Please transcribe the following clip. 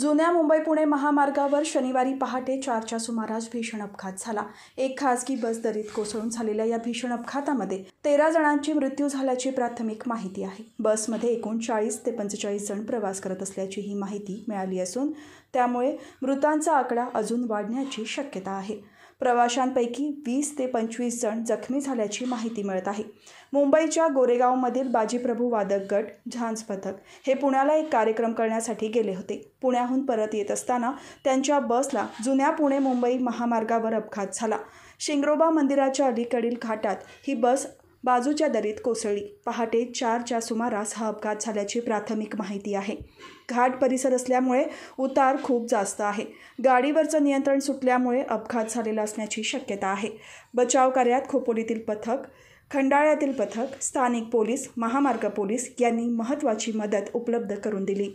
जुन्या मुंबई पुणे महामार्गावर शनिवारी पहाटे चारच्या सुमारास भीषण अपघात झाला एक खासगी बस दरीत कोसळून झालेल्या या भीषण अपघातामध्ये तेरा जणांची मृत्यू झाल्याची प्राथमिक माहिती आहे बसमध्ये एकूण चाळीस ते पंचेचाळीस जण प्रवास करत असल्याची ही माहिती मिळाली असून त्यामुळे मृतांचा आकडा अजून वाढण्याची शक्यता आहे प्रवाशांपैकी वीस ते पंचवीस जण जखमी झाल्याची माहिती मिळत आहे मुंबईच्या गोरेगावमधील बाजीप्रभू वादक गट झांज पथक हे पुण्याला एक कार्यक्रम करण्यासाठी गेले होते पुण्याहून परत येत असताना त्यांच्या बसला जुन्या पुणे मुंबई महामार्गावर अपघात झाला शिंगरोबा मंदिराच्या अलीकडील घाटात ही बस बाजूच्या दरीत कोसळली पहाटे चारच्या सुमारास हा अपघात झाल्याची प्राथमिक माहिती आहे घाट परिसर असल्यामुळे उतार खूप जास्त आहे गाडीवरचं नियंत्रण सुटल्यामुळे अपघात झालेला असण्याची शक्यता आहे बचाव कार्यात खोपोलीतील पथक खंडाळ्यातील पथक स्थानिक पोलीस महामार्ग पोलीस यांनी महत्त्वाची मदत उपलब्ध करून दिली